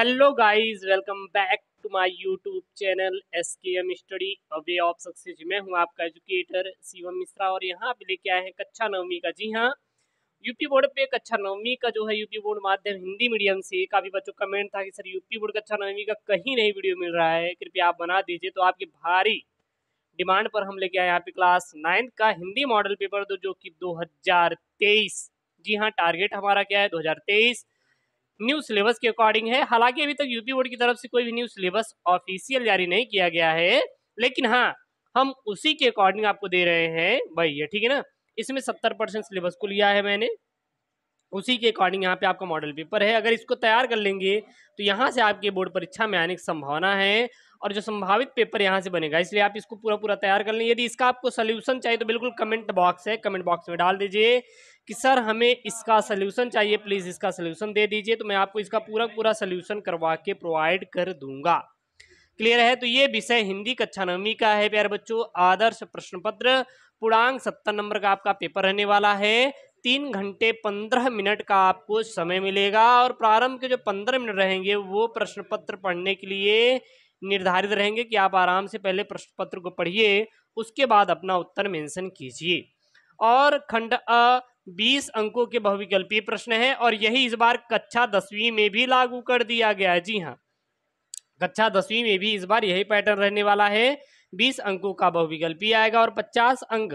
hello guys welcome back to my YouTube channel S K M study away of success मैं हूं आपका educator Shivam Mishra और यहां पे लेके आए हैं कक्षा नवमी का जी हां यूपी बोर्ड पे कक्षा नवमी का जो है यूपी बोर्ड माध्यम हिंदी मीडियम से काफ़ी बच्चों का कमेंट था कि सर यूपी बोर्ड कक्षा नवमी का कहीं नहीं वीडियो मिल रहा है कृपया आप बना दीजिए तो आपकी भारी डिमांड पर हम लेके आए यहाँ पे क्लास नाइन्थ का हिंदी मॉडल पेपर दो जो कि दो जी हाँ टारगेट हमारा क्या है दो न्यू सिलेबस के अकॉर्डिंग है हालांकि अभी तक यूपी बोर्ड की तरफ से कोई भी न्यू सिलेबस ऑफिशियल जारी नहीं किया गया है लेकिन हाँ हम उसी के अकॉर्डिंग आपको दे रहे हैं भाई ये ठीक है ना इसमें सत्तर परसेंट सिलेबस को लिया है मैंने उसी के अकॉर्डिंग यहाँ पे आपका मॉडल पेपर है अगर इसको तैयार कर लेंगे तो यहाँ से आपके बोर्ड परीक्षा में आने की संभावना है और जो संभावित पेपर यहाँ से बनेगा इसलिए आप इसको पूरा पूरा तैयार कर लें यदि इसका आपको सोल्यूशन चाहिए तो बिल्कुल कमेंट बॉक्स है कमेंट बॉक्स में डाल दीजिए कि सर हमें इसका सोल्यूशन चाहिए प्लीज़ इसका सोल्यूशन दे दीजिए तो मैं आपको इसका पूरा पूरा सोल्यूशन करवा के प्रोवाइड कर दूंगा क्लियर है तो ये विषय हिंदी कक्षा नवमी का है प्यारे बच्चों आदर्श प्रश्न पत्र पूर्णांक सत्तर नंबर का आपका पेपर रहने वाला है तीन घंटे पंद्रह मिनट का आपको समय मिलेगा और प्रारंभ के जो पंद्रह मिनट रहेंगे वो प्रश्न पत्र पढ़ने के लिए निर्धारित रहेंगे कि आप आराम से पहले प्रश्न पत्र को पढ़िए उसके बाद अपना उत्तर मेंशन कीजिए और खंड अ बीस अंकों के बहुविकल्पीय प्रश्न है और यही इस बार कक्षा दसवीं में भी लागू कर दिया गया है जी हाँ कक्षा दसवीं में भी इस बार यही पैटर्न रहने वाला है बीस अंकों का बहुविकल्पी आएगा और पचास अंक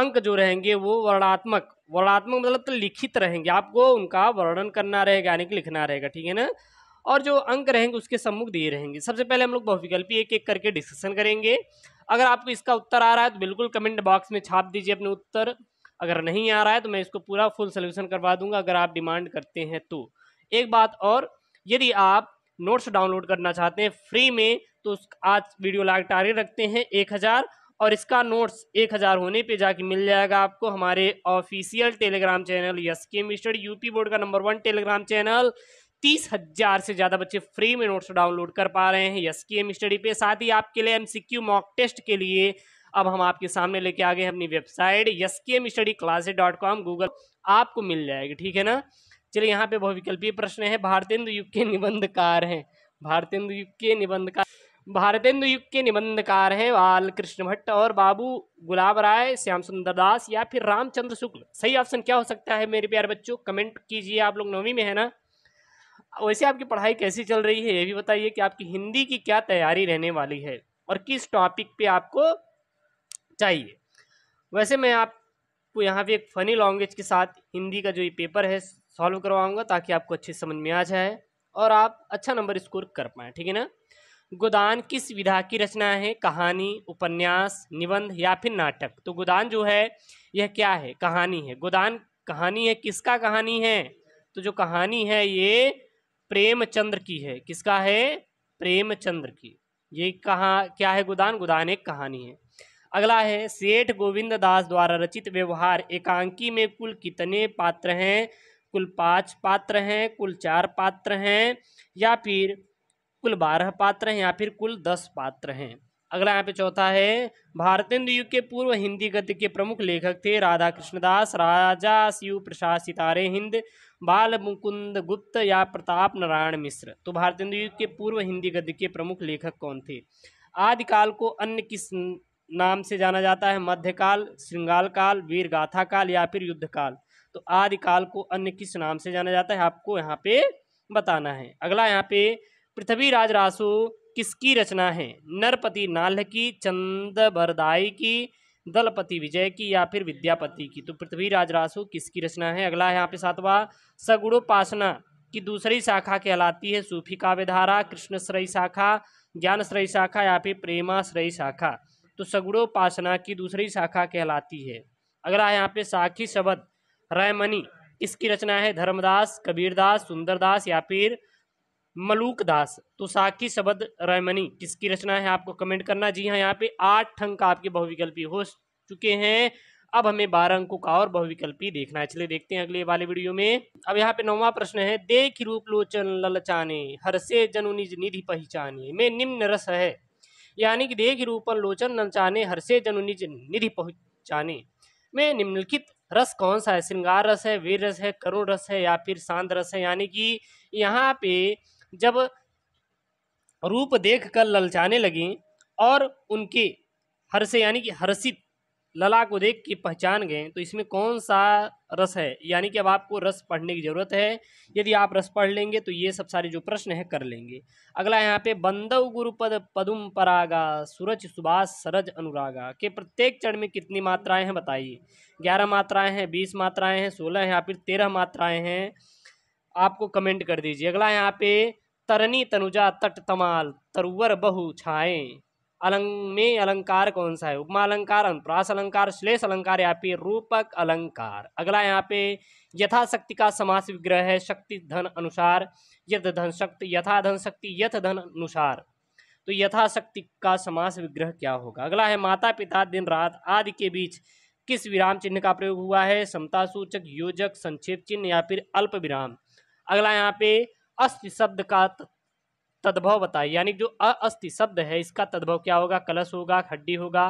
अंक जो रहेंगे वो वर्णात्मक वर्णात्मक मतलब तो लिखित रहेंगे आपको उनका वर्णन करना रहेगा यानी कि लिखना रहेगा ठीक है ना और जो अंक रहेंगे उसके सम्मुख दिए रहेंगे सबसे पहले हम लोग बहुविकल्पी एक एक करके डिस्कशन करेंगे अगर आपको इसका उत्तर आ रहा है तो बिल्कुल कमेंट बॉक्स में छाप दीजिए अपने उत्तर अगर नहीं आ रहा है तो मैं इसको पूरा फुल सोल्यूशन करवा दूंगा अगर आप डिमांड करते हैं तो एक बात और यदि आप नोट्स डाउनलोड करना चाहते हैं फ्री में तो आज वीडियो लाइक टारगेट रखते हैं एक हज़ार और इसका नोट्स एक हज़ार होने पे जाके मिल जाएगा आपको हमारे official Telegram channel S K mister UP board का नंबर वन टेलीग्राम चैनल तीस हज़ार से ज़्यादा बच्चे फ्री में नोट्स डाउनलोड कर पा रहे हैं यस के एम स्टडी पे साथ ही आपके लिए एमसीक्यू मॉक टेस्ट के लिए अब हम आपके सामने लेके आ गए अपनी website S K M study classes dot com Google आपको मिल जाएगी ठीक है ना चलिए यहाँ पे बहुविकल्पीय प्रश्न है भारतेंदु युग के निबंधकार हैं भारतेंदु युग के निबंधकार भारतेंदु युग के निबंधकार हैं बाल कृष्ण भट्ट और बाबू गुलाब राय श्याम सुंदर दास या फिर रामचंद्र शुक्ल सही ऑप्शन क्या हो सकता है मेरे प्यारे बच्चों कमेंट कीजिए आप लोग नौवीं में है ना वैसे आपकी पढ़ाई कैसी चल रही है ये भी बताइए कि आपकी हिंदी की क्या तैयारी रहने वाली है और किस टॉपिक पे आपको चाहिए वैसे मैं आपको यहाँ पे एक फ़नी लैंग्वेज के साथ हिंदी का जो ये पेपर है सॉल्व करवाऊँगा ताकि आपको अच्छे समझ में आ जाए और आप अच्छा नंबर स्कोर कर पाएँ ठीक है ना गोदान किस विधा की रचना है कहानी उपन्यास निबंध या फिर नाटक तो गोदान जो है यह क्या है कहानी है गोदान कहानी है किसका कहानी है तो जो कहानी है ये प्रेमचंद्र की है किसका है प्रेमचंद्र की ये कहा क्या है गोदान गोदान एक कहानी है अगला है सेठ गोविंद दास द्वारा रचित व्यवहार एकांकी में कुल कितने पात्र हैं कुल पाँच पात्र हैं कुल चार पात्र हैं या फिर कुल बारह पात्र हैं या फिर कुल दस पात्र हैं अगला यहाँ पे चौथा है भारतेंदु युग के पूर्व हिंदी गद्य के प्रमुख लेखक थे राधा कृष्णदास राजा शिव प्रसाद सितारे हिंद बाल मुकुंद गुप्त या प्रताप नारायण मिश्र तो भारतेंदु युग के पूर्व हिंदी गद्य के प्रमुख लेखक कौन थे आदिकाल को अन्य किस नाम से जाना जाता है मध्यकाल श्रृंगाल काल वीर गाथा काल या फिर युद्ध काल तो आदिकाल को अन्य किस नाम से जाना जाता है आपको यहाँ पे बताना है अगला यहाँ पे राज रासु किसकी रचना है नरपति नाल की चंद भरदाई की दलपति विजय की या फिर विद्यापति की तो राज रासु किसकी रचना है अगला यहाँ पे सातवा सगुणोपासना की दूसरी शाखा कहलाती है सूफी काव्यधारा कृष्णश्रयी शाखा ज्ञानश्रयी शाखा या फिर प्रेमाश्रयी शाखा तो सगुड़ोपासना की दूसरी शाखा कहलाती है अगला यहाँ पे साखी शब्द रैमनी इसकी रचना है धर्मदास कबीरदास सुंदरदास या फिर मलूकदास तो साखी शब्द रैमनी किसकी रचना है आपको कमेंट करना जी हाँ यहाँ पे आठ अंक आपके बहुविकल्पी हो चुके हैं अब हमें बारह अंकों का और बहुविकल्पी देखना है चलिए देखते हैं अगले वाले वीडियो में अब यहाँ पे नौवा प्रश्न है देख रूप लोचन ललचाने हर से जनु निज निधि पहचाने में निम्न रस है यानी कि देख रूपन लोचन नचाने हर्षे जनु निज निधि पहुँचाने में निम्नलिखित रस कौन सा है श्रृंगार रस है वीर रस है करुण रस है या फिर शांत रस है यानी कि यहाँ पे जब रूप देख कर ललचाने लगी और उनके हर्ष यानी कि हर्षित लला को देख के पहचान गए तो इसमें कौन सा रस है यानी कि अब आपको रस पढ़ने की ज़रूरत है यदि आप रस पढ़ लेंगे तो ये सब सारे जो प्रश्न है कर लेंगे अगला यहाँ पे बंदव गुरुपद पदुम परागा सूरज सुभाष सरज अनुरागा के प्रत्येक चरण में कितनी मात्राएं हैं बताइए ग्यारह मात्राएं हैं बीस मात्राएं हैं सोलह हैं या फिर तेरह मात्राएं हैं आपको कमेंट कर दीजिए अगला यहाँ पे तरनी तनुजा तट तमाल तरुवर बहु छाएँ अलंग में अलंकार कौन सा है उपमा अलंकार अनुप्रास अलंकार श्लेष अलंकार या फिर रूपक अलंकार अगला यहाँ पे यथाशक्ति का समास विग्रह है शक्ति धन अनुसार यथ धन शक्ति यथा धन शक्ति यथ धन अनुसार तो यथाशक्ति का समास विग्रह क्या होगा अगला है माता पिता दिन रात आदि के बीच किस विराम चिन्ह का प्रयोग हुआ है समता सूचक योजक संक्षेप चिन्ह या फिर अल्प विराम अगला यहाँ पे अस्त शब्द का तद्भव बताए यानी जो अस्थि शब्द है इसका तद्भव क्या होगा कलश होगा खड्डी होगा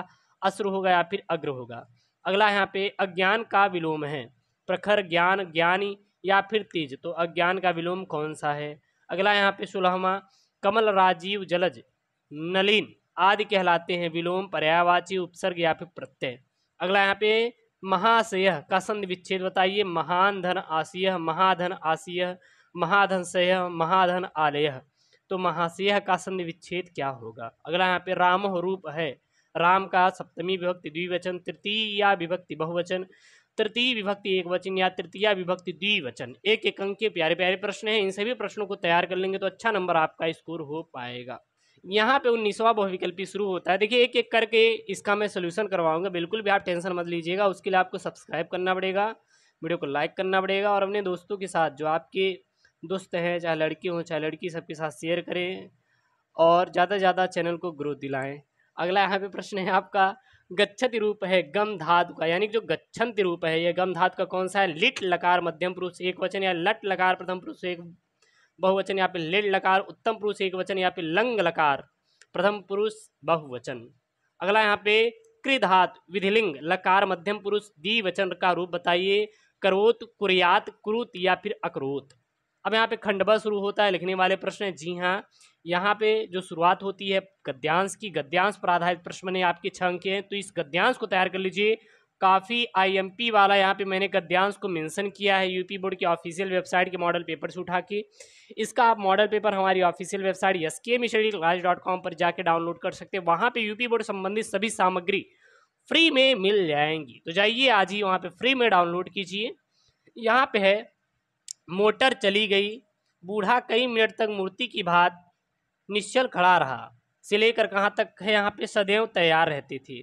अश्रु होगा या फिर अग्र होगा अगला यहाँ पे अज्ञान का विलोम है प्रखर ज्ञान ज्ञानी या फिर तेज तो अज्ञान का विलोम कौन सा है अगला यहाँ पे सुलहमा कमल राजीव जलज नलिन आदि कहलाते हैं विलोम पर्यावाची उपसर्ग या फिर प्रत्यय अगला यहाँ पे महाशय का संधि विच्छेद बताइए महान धन आशीय महाधन आशीय महाधन शय महाधन आलय तो महाशय का संधि विच्छेद क्या होगा अगला यहाँ पे राम रूप है राम का सप्तमी विभक्ति द्विवचन तृतीया विभक्ति बहुवचन तृतीय विभक्ति एक वचन या तृतीय विभक्ति द्विवचन एक एक अंक के प्यारे प्यारे प्रश्न हैं इन सभी प्रश्नों को तैयार कर लेंगे तो अच्छा नंबर आपका स्कोर हो पाएगा यहाँ पे उन्नीसवा बहुविकल्पी शुरू होता है देखिए एक एक करके इसका मैं सोल्यूशन करवाऊंगा बिल्कुल भी आप टेंशन मत लीजिएगा उसके लिए आपको सब्सक्राइब करना पड़ेगा वीडियो को लाइक करना पड़ेगा और अपने दोस्तों के साथ जो आपके दोस्त हैं चाहे लड़के हों चाहे लड़की सबके साथ शेयर करें और ज़्यादा से ज़्यादा चैनल को ग्रोथ दिलाएं अगला यहाँ पे प्रश्न है आपका गच्छति रूप है गम धातु का यानी जो गच्छंति रूप है यह गम धातु का कौन सा है लिट लकार मध्यम पुरुष एक वचन या लट लकार प्रथम पुरुष एक बहुवचन यहाँ पे लिट लकार उत्तम पुरुष एक वचन यहाँ पे लंग लकार प्रथम पुरुष बहुवचन अगला यहाँ पे कृधात विधिलिंग लकार मध्यम पुरुष द्विवचन का रूप बताइए करोत कुरियात क्रूत या फिर अक्रोत अब यहाँ पे खंडवा शुरू होता है लिखने वाले प्रश्न जी हाँ यहाँ पे जो शुरुआत होती है गद्यांश की गद्यांश पर आधारित प्रश्न मैंने आपके छः अंक हैं तो इस गद्यांश को तैयार कर लीजिए काफ़ी आईएमपी वाला यहाँ पे मैंने गद्यांश को मेंशन किया है यूपी बोर्ड की ऑफिशियल वेबसाइट के मॉडल पेपर से उठा के इसका आप मॉडल पेपर हमारी official website S K dot com पर जाके डाउनलोड कर सकते हैं वहाँ पे यूपी बोर्ड संबंधित सभी सामग्री फ्री में मिल जाएंगी तो जाइए आज ही वहाँ पर फ्री में डाउनलोड कीजिए यहाँ पे है मोटर चली गई बूढ़ा कई मिनट तक मूर्ति की भात निश्चल खड़ा रहा से लेकर कहाँ तक है यहाँ पे सदैव तैयार रहती थी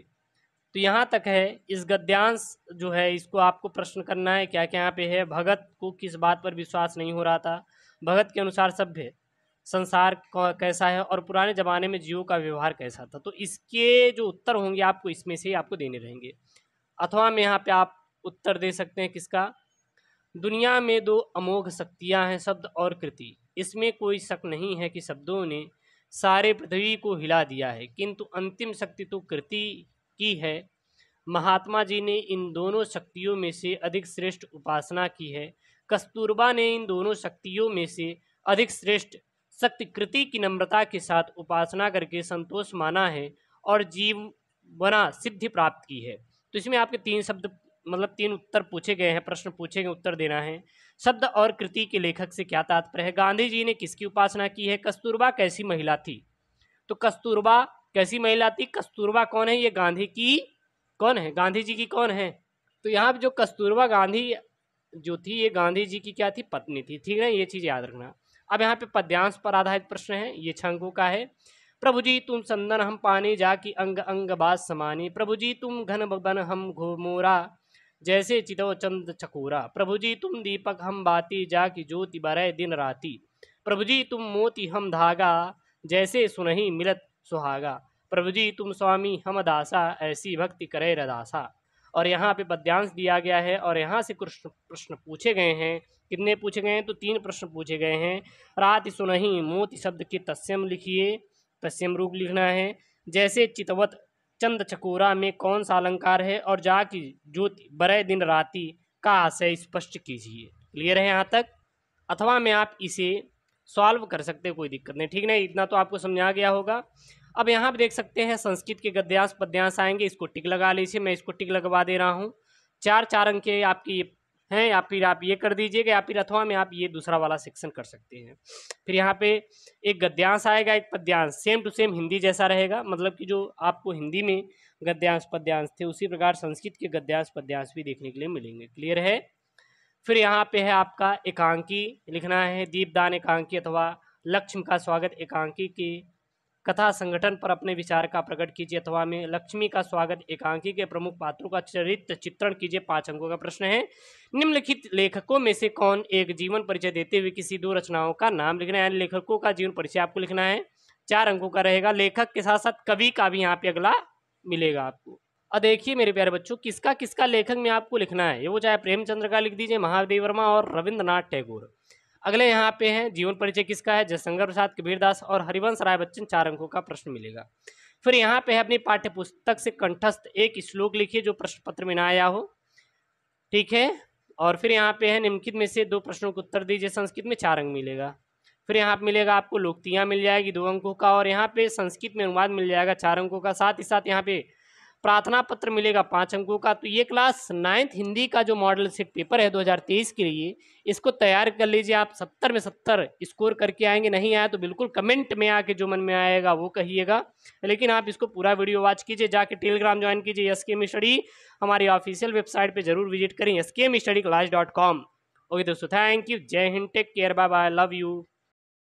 तो यहाँ तक है इस गद्यांश जो है इसको आपको प्रश्न करना है क्या क्या यहाँ पे है भगत को किस बात पर विश्वास नहीं हो रहा था भगत के अनुसार सभ्य संसार कैसा है और पुराने ज़माने में जीवों का व्यवहार कैसा था तो इसके जो उत्तर होंगे आपको इसमें से ही आपको देने रहेंगे अथवा में यहाँ पे आप उत्तर दे सकते हैं किसका दुनिया में दो अमोघ शक्तियाँ हैं शब्द और कृति इसमें कोई शक नहीं है कि शब्दों ने सारे पृथ्वी को हिला दिया है किंतु अंतिम शक्ति तो कृति की है महात्मा जी ने इन दोनों शक्तियों में से अधिक श्रेष्ठ उपासना की है कस्तूरबा ने इन दोनों शक्तियों में से अधिक श्रेष्ठ शक्ति कृति की नम्रता के साथ उपासना करके संतोष माना है और जीव बना सिद्धि प्राप्त की है तो इसमें आपके तीन शब्द मतलब तीन उत्तर पूछे गए हैं प्रश्न पूछे गए उत्तर देना है शब्द और कृति के लेखक से क्या तात्पर्य है गांधी जी ने किसकी उपासना की है कस्तूरबा कैसी महिला थी तो कस्तूरबा कैसी महिला थी कस्तूरबा कौन है ये गांधी की कौन है गांधी जी की कौन है तो यहाँ जो कस्तूरबा गांधी जो थी ये गांधी जी की क्या थी पत्नी थी ठीक है ये चीज़ याद रखना अब यहाँ पे पद्यांश पर आधारित प्रश्न है ये छंगू का है प्रभु जी तुम संदन हम पानी जा की अंग अंग बात समानी प्रभु जी तुम घन बन हम घोमोरा जैसे चितव चंद चकोरा प्रभु जी तुम दीपक हम बाती जा की ज्योति बरय दिन राती प्रभु जी तुम मोती हम धागा जैसे सुनही मिलत सुहागा प्रभु जी तुम स्वामी हम दासा ऐसी भक्ति करे रदासा और यहाँ पे पद्यांश दिया गया है और यहाँ से कृष्ण प्रश्न पूछे गए हैं कितने पूछे गए हैं तो तीन प्रश्न पूछे गए हैं रात सुनही मोती शब्द की तस्यम लिखिए तस्यम रूप लिखना है जैसे चितवत चंद चकूरा में कौन सा अलंकार है और जा की ज्योति बड़े दिन राति का आशय स्पष्ट कीजिए क्लियर है यहाँ तक अथवा में आप इसे सॉल्व कर सकते हैं कोई दिक्कत नहीं ठीक नहीं इतना तो आपको समझा गया होगा अब यहाँ पर देख सकते हैं संस्कृत के गद्यांश पद्यांश आएंगे इसको टिक लगा लीजिए मैं इसको टिक लगवा दे रहा हूँ चार चार अंक के ये हैं या फिर आप ये कर दीजिएगा या फिर अथवा में आप ये दूसरा वाला सेक्शन कर सकते हैं फिर यहाँ पे एक गद्यांश आएगा एक पद्यांश सेम टू सेम हिंदी जैसा रहेगा मतलब कि जो आपको हिंदी में गद्यांश पद्यांश थे उसी प्रकार संस्कृत के गद्यांश पद्यांश भी देखने के लिए मिलेंगे क्लियर है फिर यहाँ पे है आपका एकांकी लिखना है दीपदान एकांकी अथवा लक्ष्म का स्वागत एकांकी की कथा संगठन पर अपने विचार का प्रकट कीजिए अथवा में लक्ष्मी का स्वागत एकांकी के प्रमुख पात्रों का चरित्र चित्रण कीजिए पांच अंकों का प्रश्न है निम्नलिखित लेखकों में से कौन एक जीवन परिचय देते हुए किसी दो रचनाओं का नाम लिखना है लेखकों का जीवन परिचय आपको लिखना है चार अंकों का रहेगा लेखक के साथ साथ कवि का भी यहाँ पे अगला मिलेगा आपको और देखिए मेरे प्यारे बच्चों किसका किसका लेखक में आपको लिखना है ये वो चाहे प्रेमचंद्र का लिख दीजिए महादेव वर्मा और रविन्द्रनाथ टैगोर अगले यहाँ पे हैं जीवन परिचय किसका है जयशंकर प्रसाद कबीरदास और हरिवंश राय बच्चन चार अंकों का प्रश्न मिलेगा फिर यहाँ पे है अपनी पाठ्य पुस्तक से कंठस्थ एक श्लोक लिखिए जो प्रश्न पत्र में ना आया हो ठीक है और फिर यहाँ पे है निम्नलिखित में से दो प्रश्नों को उत्तर दीजिए संस्कृत में चार अंक मिलेगा फिर यहाँ पे मिलेगा आपको लोकतियाँ मिल जाएगी दो अंकों का और यहाँ पे संस्कृत में अनुवाद मिल जाएगा चार अंकों का साथ ही साथ यहाँ पे प्रार्थना पत्र मिलेगा पाँच अंकों का तो ये क्लास नाइन्थ हिंदी का जो मॉडल सेट पेपर है 2023 के लिए इसको तैयार कर लीजिए आप सत्तर में सत्तर स्कोर करके आएंगे नहीं आया तो बिल्कुल कमेंट में आके जो मन में आएगा वो कहिएगा लेकिन आप इसको पूरा वीडियो वॉच कीजिए जाके टेलीग्राम ज्वाइन कीजिए एस के स्टडी हमारी ऑफिशियल वेबसाइट पर जरूर विजिट करें S K study class dot com okay दोस्तों thank you Jai Hind take care bye bye love you